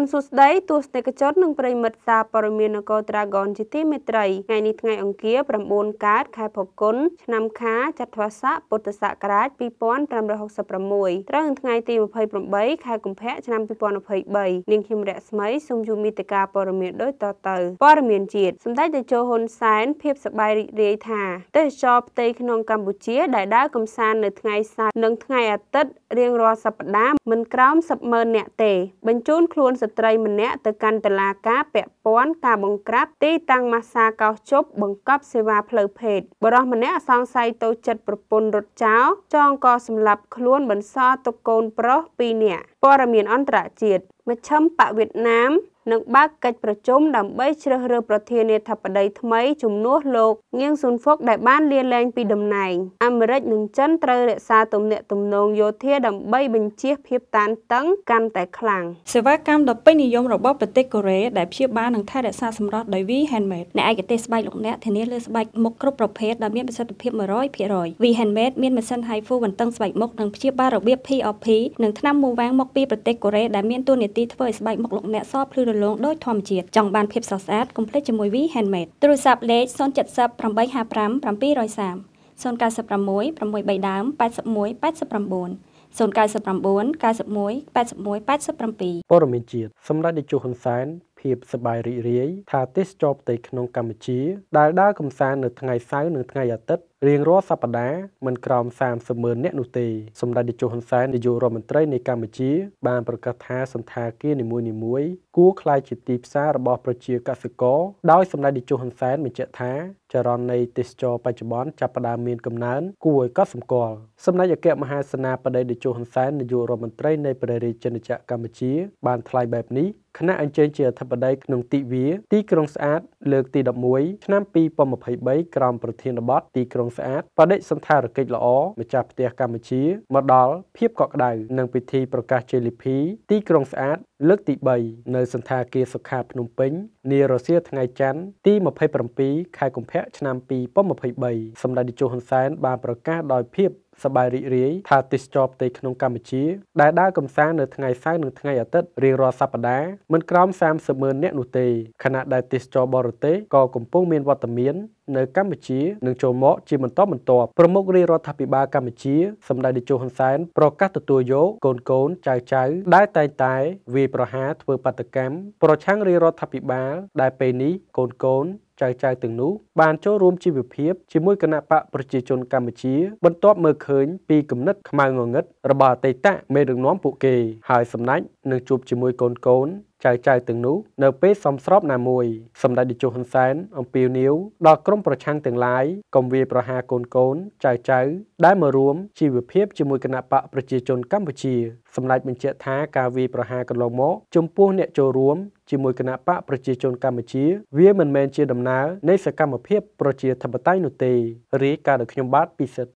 រុនសួស្តីទស្សនិកជននិងប្រិមិត្តសារព័ត៌មាននគរត្រាហ្គនជាទីមេត្រីថ្ងៃនេះថ្ងៃអង្គារ9កើតខែផល្គុន ឆ្នាំខាចត្វាស័កពុទ្ធសករាជ2566ត្រូវនឹងថ្ងៃទី28ខែកុម្ភៈឆ្នាំ2023នាងខ្ញុំរស្មីសូមជូនមេតិការព័ត៌មានដូចតទៅព័ត៌មានជាតិសម្ដេចតេជោហ៊ុនសែនភាពសប្បាយរីករាយថាទេសចរផ្ទៃក្នុងកម្ពុជា ដែលដើរកម្សាន្តនៅថ្ងៃសៅរ៍និងថ្ងៃអាទិត្យរៀងរាល់សប្តាហ៍មិនក្រោម10ម៉ឺននាក់ទេ បញ្ជូន ខ្លួនសស្ត្រីម្នាក់ទៅកាន់តុលាការពាក់ព័ន្ធការបង្ក្រាបទីតាំងម៉ាសាកោសជប់បង្កប់សេវាផ្លូវភេទបរិសម្នាក់សង្ស័យទៅចិត្តប្រពន្ធរត់ចោលចងក៏សម្លាប់ខ្លួនបន្សល់ទុកកូនប្រុស2នាក់ព័ត៌មានអន្តរជាតិមជ្ឈិមបកវៀតណាមនិងបើកកិច្ចប្រជុំដើម្បីជ្រើសរើសប្រធានាធិបតីថ្មីជំនួសលោកងៀងស៊ុនហ្វុកដែលបានលាលែងពីតំណែងអាមេរិកនិងចិនត្រូវរក្សាទំនាក់ទំនងយោធាដើម្បីបញ្ជៀសភាពតានតឹងកាន់តែខ្លាំងសេវាកម្មដ៏ពេញនិយមរបស់ប្រទេសកូរ៉េដែលព្យាបាលនិងថែរក្សាសម្រស់ដោយ V Handmade អ្នកឯកទេសស្បែកលោកអ្នកធានាលើស្បែកមុខគ្រប់ប្រភេទដែលមានប្រសិទ្ធភាព100% V Handmade មានម៉ាស៊ីន HIFU បន្តឹងស្បែកមុខនិងព្យាបាលរបៀប POP និងថ្នាំមូវ៉ាងមកពីប្រទេសកូរ៉េដែលមានតួនាទីធ្វើឲ្យស្បែកមុខលោកអ្នកសភ្លឺរលោងដោយធម្មជាតិចង់បាន ភាពស្រស់ស្អាតកុំភ្លេចជាមួយ V Handmade ទូរស័ព្ទលេខ070 855 730 096 603ដើម81 89 099 91 81 87ព័ត៌មានជាតិសម្ដេចនាយកហ៊ុនសែនភាពសប្បាយរីករាយថាទេសចរផ្ទៃក្នុងកម្ពុជាដែលដើរកំសាន្តនៅថ្ងៃសៅរ៍និងថ្ងៃអាទិត្យរៀងរាល់សប្តាហ៍មិនក្រោម30ម៉ឺននាក់នោះទេសម្ដេចតេជោហ៊ុនសែននាយករដ្ឋមន្ត្រីនៃកម្ពុជា បានប្រកាសថាសន្តាគារនីមួយៗគួរក្លាយជាទីផ្សាររបស់ប្រជាកសិករដោយសម្ដេចតេជោហ៊ុនសែនបញ្ជាក់ថាចរន្តនៃទេសចរបច្ចុប្បន្នចាប់ផ្ដើមមានកំណើនគួរឲ្យកត់សម្គាល់សម្ដេចអគ្គមហាសេនាបតីតេជោហ៊ុនសែននាយករដ្ឋមន្ត្រីនៃព្រះរាជាណាចក្រកម្ពុជាបានថ្លែងបែបនេះគណៈអញ្ជើញជាអធិបតីក្នុងទិវា ទីក្រុងស្អាត លើកទី11ឆ្នាំ2023ក្រោមប្រធានបទទីក្រុងងស្អាតបដិសន្តារកិច្ចល្អម្ចាស់ផ្ទះកម្ពុជាមកដល់ភាពកក់ក្ដៅនឹងពិធីប្រកាសជ័យលាភីទីក្រុងស្អាតលើកទី3នៅសន្តាគារសុខាភ្នំពេញនារសៀលថ្ងៃច័ន្ទទី27ខែកុម្ភៈឆ្នាំ2023សម្ដេចតេជោហ៊ុនសែនបានប្រកាសដោយភាពសប្បាយរីករាយថាទេសចរផ្ទៃក្នុងកម្ពុជាដែលដើរកម្សាន្តនៅថ្ងៃសៅរ៍និងថ្ងៃអាទិត្យរៀងរាល់សប្តាហ៍មិនក្រោម30,000នាក់នោះទេខណៈដែលទេសចរបរទេសក៏កំពុង មានវត្តមាននៅកម្ពុជានឹងចូលមកជាបន្តបន្ទាប់ប្រមុខរាជរដ្ឋាភិបាលកម្ពុជាសម្ដេចតេជោហ៊ុនសែនប្រកាសទទួលយកកូនកូនចៅចៅដែលតែងតែវាយប្រហារធ្វើបាតកម្មប្រឆាំងរាជរដ្ឋាភិបាល ដែលពេលនេះកូនកូនចៅចៅទាំងនោះបានចូលរួមជីវភាពជាមួយគណៈបកប្រជាជនកម្ពុជាបន្ទាប់មើលឃើញពីគំនិតខ្មៅងងឹតរបស់អតីតមេដឹកនាំពួកគេហើយសម្ដេចនឹងជួបជាមួយកូនកូនចៅចៅទាំងនោះ នៅពេលសំស្របណាមួយសម្ដេចតេជោហ៊ុនសែនអំពាវនាវដល់ក្រុមប្រឆាំងទាំងឡាយកុំវាយប្រហារកូនកូន ចៅចៅដែលមករួមជីវភាពជាមួយគណបកប្រជាជនកម្ពុជា សម្ដេចបញ្ជាក់ថាការវាយប្រហារកន្លងមកចំពោះអ្នកចូលរួមជាមួយគណបកប្រជាជនកម្ពុជា វាមិនមែនជាដំណើរនៃសកម្មភាពប្រជាធិបតេយ្យនោះទេរាយការណ៍ដោយខ្ញុំបាទពិសិដ្ឋ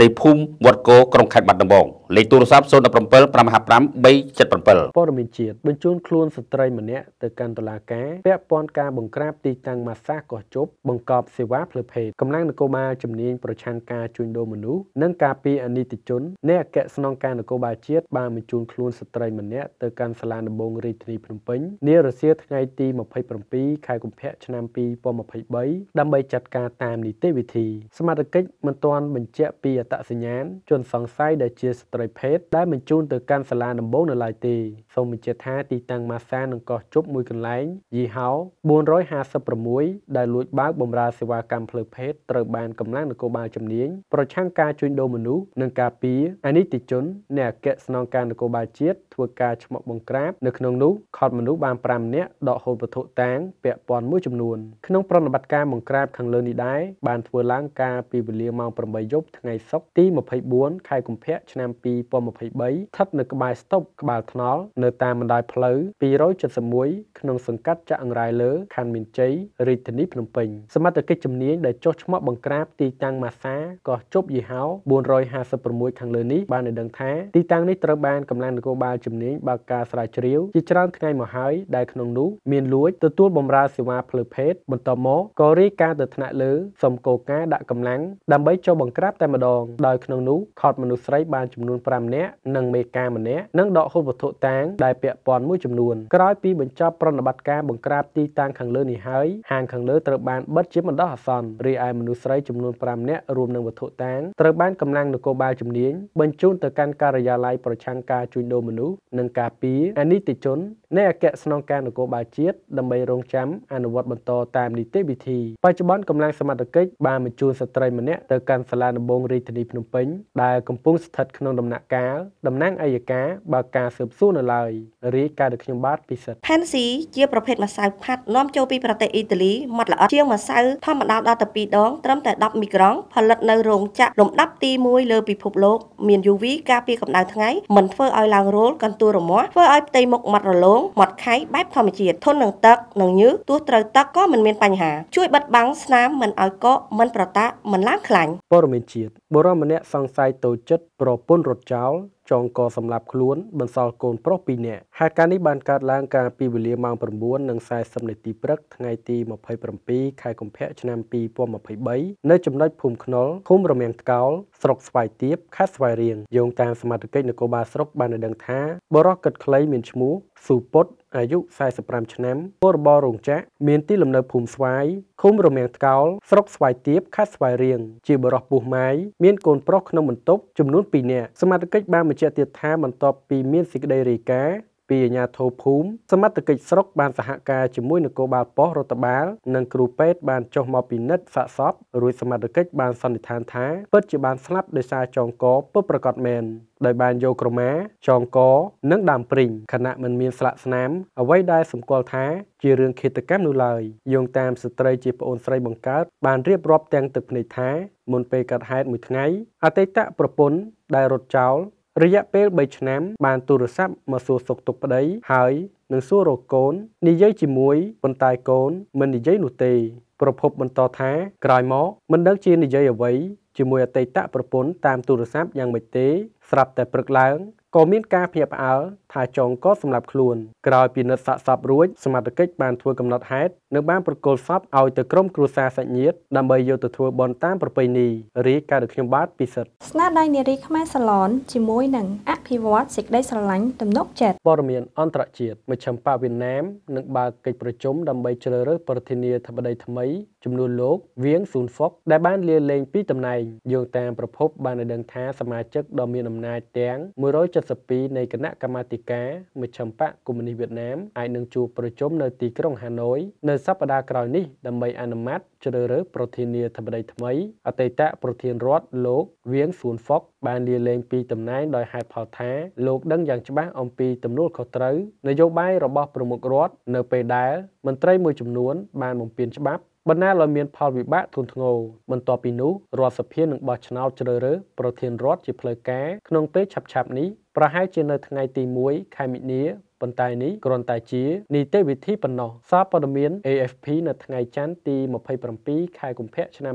នៃភូមិវត្តគោក្រុងខេត្តបាត់ដំបងលេខទូរស័ព្ទ017 555 377ព័ត៌មានជាតិបញ្ជូនខ្លួនស្ត្រីម្នាក់ទៅកាន់តុលាការពាក់ព័ន្ធការបង្ក្រាបទីតាំងម៉ាសាកោះជប់បង្កប់សេវាផ្លើភេទកម្លាំងនគរបាលជំនាញប្រឆាំងការជួញដូរមនុស្សនិងការពារអនីតិជនអ្នកអគ្គស្នងការនគរបាលជាតិបានបញ្ជូនខ្លួនស្ត្រីម្នាក់ទៅកាន់សាលាដំបងរាជធានីភ្នំពេញ នារសៀលថ្ងៃទី27ខែកុម្ភៈឆ្នាំ2023ដើម្បីចាត់ការតាមនីតិវិធីសមាជិកមិនទាន់បញ្ជាក់ពីអត្តសញ្ញាណជនសង្ស័យដែលជាស្ត្រីភេទដែលបញ្ជូនទៅកាន់សាលាដំបូងនៅឡើយទេសូមបញ្ជាក់ថាទីតាំងម៉ាសានឹងកោះជប់មួយកន្លែងយីហោ456ដែលលួចបើកបម្រើសេវាកម្មផ្លូវភេទត្រូវបានកម្លាំងនគរបាលជំនាញប្រឆាំងការជួញដូរមនុស្សនិងការពីអនិច្ចជនអ្នកអគ្គស្នងការនគរបាលជាតិធ្វើការឈ្មោះបង្ក្រាប នៅក្នុងនោះខត់មនុស្សបាន5នាក់ដកហូតវត្ថុតាងពាក់ព័ន្ធមួយចំនួនក្នុងប្រតិបត្តិការបង្ក្រាបខាងលើនេះដែរបានធ្វើឡើងការពីវេលាម៉ោង8យប់ថ្ងៃសុក្រទី24ខែកុម្ភៈឆ្នាំ2023ស្ថិតនៅក្បែរស្តុបក្បាលថ្នល់នៅតាមបណ្ដោយផ្លូវ271ក្នុងសង្កាត់ចាក់អង្រែលើខណ្ឌមានជ័យរាជធានីភ្នំពេញសមត្ថកិច្ចជំនាញដែលចុះឈ្មោះបង្ក្រាបទីតាំងម៉ាសាក៏ជប់យីហោ456ខាងលើនេះបានឲ្យដឹងថា ទីតាំងនេះត្រូវបានកម្លាំងនគរបាលជំនាញបើកការស្រាវជ្រាវជាច្រើនថ្ងៃមកហើយដែលក្នុងនោះមានលួចទទួលបម្រើសេវាផ្លូវភេទបន្ទាប់មកក៏រាយការណ៍ទៅថ្នាក់លើសំគោលការដាក់កម្លាំងដើម្បីចុះបង្ក្រាបតែម្ដងងដោយក្នុងនោះខត់មនុស្សស្រីបានចំនួន5នាក់និងមេការម្នាក់និងដកហូតវត្ថុតាងដែលពាក់ព័ន្ធមួយចំនួនក្រោយពីបញ្ចប់ប្រតិបត្តិការបង្ក្រាបទីតាំងខាងលើនេះហើយហាងខាងលើត្រូវបានបិទជាបណ្ដោះអាសន្នរីឯមនុស្សស្រីចំនួន5នាក់រួមនឹងវត្ថុតាងត្រូវបានកម្លាំងនគរបាលជំនាញបញ្ជូនទៅកាន់ការិយាល័យប្រឆាំងការជួញដូរមនុស្សនិងការពារអនីតិជននៃអគ្គស្នងការនគរបាលជាតិដើម្បីរងចាំអនុវត្តបន្តតាមនីតិវិធីបច្ចុប្បន្នកម្លាំងសមត្ថកិច្ចបានបញ្ជូនស្ត្រីម្នាក់ទៅកាន់សាលាដំបងរាជធានីភ្នំពេញដែលកំពុងស្ថិតក្នុងដំណាក់កាលតំណាងអัยការបើកការស៊ើបសួរនៅឡើយរាយការណ៍ដោយខ្ញុំបាទពិសិដ្ឋផេនស៊ីជាប្រភេទម្សៅផាត់នាំចូលពីប្រទេសអ៊ីតាលីម៉ត់ល្អិតជាងម្សៅធម្មតាដល់ទៅ2ដងត្រឹមតែ10មីក្រង់ផលិតនៅរោងចក្រលំដាប់ទី1លើពិភពលោកមាន UV ការពារកម្ដៅថ្ងៃមិនធ្វើឲ្យឡើងរោលកន្ទួលរមាស់ធ្វើឲ្យផ្ទៃមុខម៉ត់រលោងមាត់ខៃបែបធម្មជាតិធន់នឹងទឹកនិងញើសទោះត្រូវទឹកក៏មិនមានបញ្ហាជួយបិទបាំងស្នាមមិនឲ្យកកមិនប្រតាក់មិនឡើងខ្លាញ់ព័ត៌មានជាតិបុរសម្នាក់សង្ស័យតូចចិត្តប្រពន្ធរត់ចោលចងកសម្រាប់ខ្លួនបន្សល់កូនប្រុស2នាក់ហេតុការណ៍នេះបានកើតឡើងកាលពីវេលាម៉ោង9:40នាទីព្រឹក ថ្ងៃទី27ខែកុម្ភៈឆ្នាំ2023នៅចំណុចភូមិខ្នុលឃុំរមាំងថ្កោលស្រុកស្វាយទៀបខេត្តស្វាយរៀងយោងតាមសមាជិកនគរបាលស្រុកបានដឹងថា បរិះកិតក្លីមានឈ្មោះស៊ូពុតអាយុ45ឆ្នាំពលរបររោងចក្រមានទីលំនៅភូមិស្វាយឃុំរមាំងថ្កោលស្រុកស្វាយទៀបខេត្តស្វាយរៀងជាបរិសុទ្ធពុះម៉ាយមានកូនប្រុសក្នុងបន្ទុកចំនួន2នាក់សមាជិកបានបញ្ជាក់ទៀតថាបន្ទាប់ពីមានសេចក្តីរាយការណ៍ពីអាជ្ញាធរភូមិសមត្ថកិច្ចស្រុកបានសហការជាមួយនគរបាលប៉ុស្តិ៍រដ្ឋបាល និងគ្រូពេទ្យបានចុះមកពិនិត្យសាកសពរួចសមត្ថកិច្ចបានសន្និដ្ឋានថាពិតជាបានស្លាប់ដោយសារចងកពិតប្រាកដមែនដោយបានយកក្រមាចងក និងដើមព្រីងខណៈមិនមានស្លាកស្នាមអ្វីដែលសម្គាល់ថា ជារឿងឃាតកម្មនោះឡើយយោងតាមស្ត្រីជាប្អូនស្រីបង្កើតបានរៀបរាប់ទាំងទឹកភ្នែកថាមុនពេលកើតហេតុមួយថ្ងៃអតីតប្រពន្ធដែលរត់ចោលរយៈពេល3ឆ្នាំបានទូរស័ព្ទមកសួរសុខទុក្ខប្តីហើយនឹងសួររកកូននិយាយជាមួយប៉ុន្តែកូន មិននិយាយនោះទេប្រភព បន្តថា ក្រោយមកមិនដឹងជានិយាយអ្វីជាមួយអតីតប្រពន្ធតាមទូរស័ព្ទយ៉ាងម៉េចទេស្រាប់តែព្រឹកឡើងក៏មានការភ្ញាក់ផ្អើលថាចងក៏សម្លាប់ខ្លួនក្រោយពីនិតសាកសពរួចសមត្ថកិច្ចបានធ្វើកំណត់ហេតុនៅបានប្រគល់សពឲ្យទៅក្រុមគ្រួសារសាច់ញាតិដើម្បីយកទៅធ្វើបន់តាមប្រពៃណីរាយការណ៍ដោយខ្ញុំបាទពិសិដ្ឋស្នាដៃនារីខ្មែរសាឡនជាមួយនឹងអភិវឌ្ឍសេចក្តីស្រឡាញ់ទំនុកចិត្តព័ត៌មានអន្តរជាតិមជ្ឈិមបកវៀតណាមនឹងបើកកិច្ចប្រជុំដើម្បីជ្រើសរើសប្រធានាធិបតីថ្មីចំនួនលោកវៀងស៊ុនហ្វុកដែលបានលាលែងពីតំណែងយោងតាមប្រភពបានដឹងថាសមាជិកដ៏មានអំណាចទាំង172នៃគណៈកម្មាធិការមជ្ឈិមបកកុម្មុយនីសវៀតណាមអាចនឹងជួបប្រជុំនៅទីក្រុងហាណូយនៅសប្តាហ៍ក្រោយនេះដើម្បីអនុម័តជ្រើសរើសប្រធានាធិបតីថ្មីអតីតប្រធានរដ្ឋលោកវៀងស៊ុនហ្វុកបានលាលែងពីតំណែងដោយហេតុផលថាលោកដឹងយ៉ាងច្បាស់អំពីទំនួលខុសត្រូវនយោបាយរបស់ប្រមុខរដ្ឋនៅពេលដែលមន្ត្រីមួយចំនួនបានបំពានច្បាប់បណ្ណាលឲ្យមាន ផលវិបាកធ្ងន់ធ្ងរបន្ទាប់ពីនោះរដ្ឋសភានឹងបោះឆ្នោតជ្រើសរើសប្រធានរដ្ឋជាផ្លូវការក្នុងពេលឆាប់ៗនេះប្រហែលជានៅថ្ងៃទី1ខែមិនិនាប៉ុន្តែនេះគ្រាន់តែជានីតិវិធីប៉ុណ្ណោះសារព័ត៌មាន AFP នៅថ្ងៃច័ន្ទទី27ខែកុម្ភៈឆ្នាំ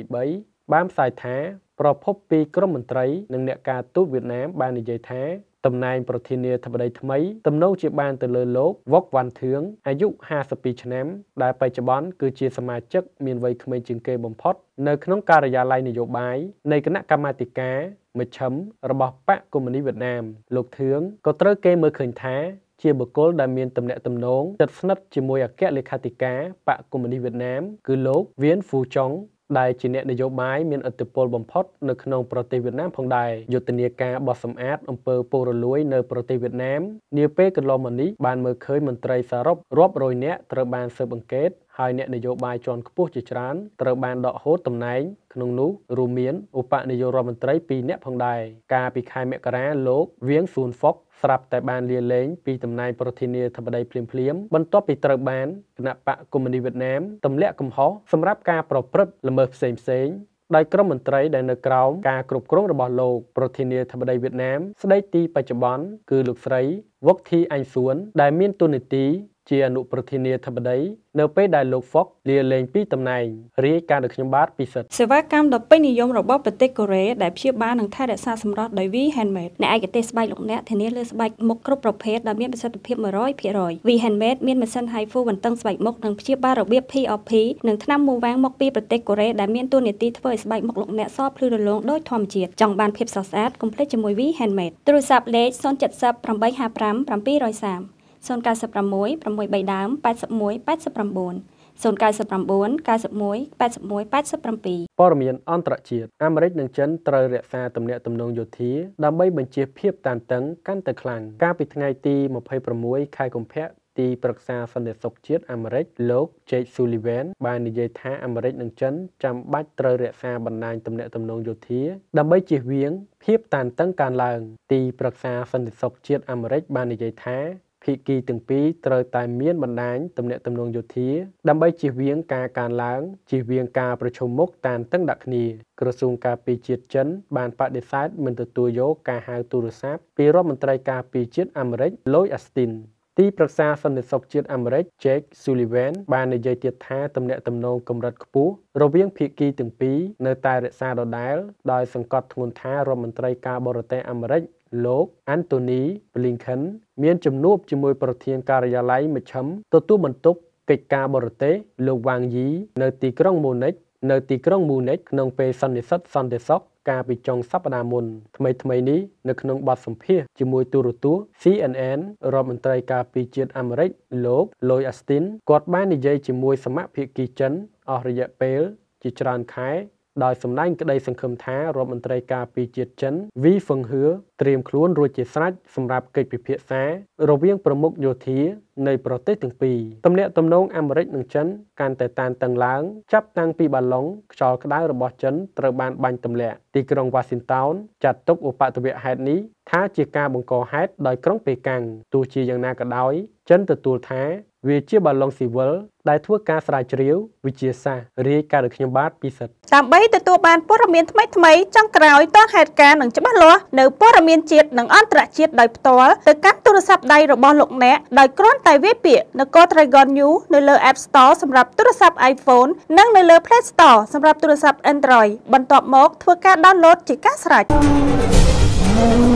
2023បានផ្សាយថា ប្រភពពីក្រមមន្ត្រីនិងអ្នកការទូតវៀតណាម បាននិយាយថាតំណែងប្រធានាធិបតីថ្មីទំនោរជាបានទៅលើលោកវុកវ៉ាន់ធឿងអាយុ52ឆ្នាំដែលបច្ចុប្បន្នគឺជាសមាជិកមានវ័យក្មេងជាងគេបំផុតនៅក្នុងការិយាល័យនយោបាយនៃគណៈកម្មាធិការមជ្ឈិមរបស់បកកុម្មុយនីសវៀតណាមលោកធឿងក៏ត្រូវគេមើលឃើញថា ជាបុគ្គលដែលមានទំនាក់ទំនងជិតស្និទ្ធជាមួយអគ្គលេខាធិការបកកុម្មុយនីសវៀតណាមគឺលោកវៀនហ្វូចុងដែលជាអ្នកនយោបាយមានឥទ្ធិពលបំផុតនៅក្នុងប្រទេសវៀតណាមផងដែរយុទ្ធនាការបោះសម្អាតអំពើពុករលួយនៅប្រទេសវៀតណាមនាពេលកន្លងមកនេះបានមើលឃើញមន្ត្រីសរុបរាប់រយនាក់ត្រូវបានស៊ើបអង្កេតហើយអ្នកនយោបាយជាន់ខ្ពស់ជាច្រើនត្រូវបានដកហូតតំណែងក្នុងនោះរួមមានឧបនាយករដ្ឋមន្ត្រី2នាក់ផងដែរកាលពីខែមករាលោកវៀងស៊ុនហ្វុកស្រាប់តែបានលាលែងពីតំណែងប្រធានាធិបតីភ្លាមៗបន្ទាប់ពីត្រូវបានគណៈបកកុម្មុយនីវៀតណាមទម្លាក់កំហុសសម្រាប់ការប្រព្រឹត្តល្មើសផ្សេងៗដោយក្រុមមន្ត្រីដែលនៅក្រោមការគ្រប់គ្រងរបស់លោក ប្រធានាធិបតីវៀតណាម ស្ដីទី បច្ចុប្បន្នគឺលោកស្រីវុកធីអាញ់សួនដែលមានតួនាទីជាអនុប្រធានាធិបតីនៅពេលដែលលោក Fox លាលែងពីតំណែងរាយការណ៍ដោយខ្ញុំបាទពិសិដ្ឋសេវាកម្មដ៏ពេញនិយមរបស់ប្រទេសកូរ៉េដែលព្យាបាលនិងថែរក្សាសម្រស់ដោយ V Handmade អ្នកឯកទេសស្បែកលោកអ្នកធានាលើស្បែកមុខគ្រប់ប្រភេទដែលមានប្រសិទ្ធភាព100% V Handmade មានម៉ាស៊ីន HIFU បន្ទឹងស្បែកមុខនិងព្យាបាលរបៀប POP និងថ្នាំមូលវ៉ាងមកពីប្រទេសកូរ៉េដែលមានតួនាទីធ្វើឲ្យស្បែកមុខលោកអ្នកសភ្លឺរលោងដោយធម្មជាតិចង់បានភាពស្រស់ស្អាតកុំភ្លេចជាមួយ V Handmade ទូរស័ព្ទលេខ070 855 730 096 603ដើម81 89 099 91 81 87ព័ត៌មានអន្តរជាតិអាមេរិកនិងចិនត្រូវរក្សាទំនាក់ទំនងយោធាដើម្បីបញ្ជា ភាព តានតឹងកាន់តែខ្លាំងកាលពីថ្ងៃទី26ខែកុម្ភៈទីប្រឹក្សាសន្តិសុខជាតិអាមេរិកលោក Jake Sullivan បាននិយាយថាអាមេរិកនិងចិនចាំបាច់ត្រូវរក្សាបណ្ដាញទំនាក់ទំនងយោធាដើម្បីជៀសវាង ភាព តានតឹងកើនឡើងទីប្រឹក្សាសន្តិសុខជាតិអាមេរិកបាននិយាយថាភាគីទាំងពីរត្រូវតែមានបណ្ដាញទំនាក់ទំនងយោធាដើម្បីជៀសវាងការកានឡើងជៀសវាងការប្រឈមមុខតានតឹងដាក់គ្នាក្រសួងការពារជាតិចិនបានបដិសេធមិនទទួលយកការហៅទូរស័ព្ទពីរដ្ឋមន្ត្រីការពារជាតិអាមេរិកលុយអាស្ទីនទីប្រឹក្សាសន្តិសុខជាតិអាមេរិក Jake Sullivan បាននិយាយទៀតថាទំនាក់ទំនងកម្រិតខ្ពស់រវាងភាគីទាំងពីរនៅតែរក្សាដដែលដោយសង្កត់ធ្ងន់ថារដ្ឋមន្ត្រីការបរទេសអាមេរិកលោក Anthony Blinken មានជំនួបជាមួយ ប្រធានការិយាល័យមជ្ឈិមទទួលបន្ទុកកិច្ចការបរទេសលោក Wang Yi នៅទីក្រុង Munich នៅទីក្រុង Munich ក្នុងពេលសន្និសីទសន្តិសុខកាលពីចុងសប្តាហ៍មុន ថ្មីថ្មីនេះនៅក្នុងបទសម្ភាសន៍ជាមួយទូរទស្សន៍ CNN រដ្ឋមន្ត្រីការពារជាតិអាមេរិកលោក Lloyd Austin គាត់បាននិយាយជាមួយសមាភិកីចិនអស់រយៈពេលជាច្រើនខែដោយសំដែងក្តីសង្ឃឹមថារដ្ឋមន្ត្រីការពារជាតិចិន វីហ្វឹងហឿត្រៀមខ្លួនរួចជាស្រេចសម្រាប់កិច្ចពិភាក្សា រវាងប្រមុខយោធានៃប្រទេសទាំងពីរទំនាក់ទំនងអាមេរិកនិងចិនកាន់តែតានតឹងឡើងចាប់តាំងពីបាឡុងខ្យល់ក្តៅរបស់ចិនត្រូវបានបាញ់ទម្លាក់ទីក្រុងវ៉ាស៊ីនតោនចាត់ទុកឧបទ្ទវហេតុនេះថាជាការបង្កហេតុដោយក្រុងប៉េកាំងទោះជាយ៉ាងណាក៏ដោយ ចិនទទួលថាវាជាបាឡុងស៊ីវិលដែលធ្វើការស្រាវជ្រាវវិជាសាស្ត្ររាយការណ៍ដោយខ្ញុំបាទពិសិដ្ឋដើម្បីទទួលបានព័ត៌មានថ្មីថ្មីចុងក្រោយតហេតុការណ៍និងច្បាស់លាស់នៅព័ត៌មានជាតិនិងអន្តរជាតិដោយផ្ទាល់ទៅកាន់ទូរស័ព្ទដៃរបស់លោកអ្នកដោយគ្រាន់តែវាយពាក្យនគរ Dragon New នៅលើ App Store សម្រាប់ទូរស័ព្ទ iPhone និងនៅលើ Play Store សម្រាប់ទូរស័ព្ទ Android បន្ទាប់មក ធ្វើការ download ជាការស្រេច thank you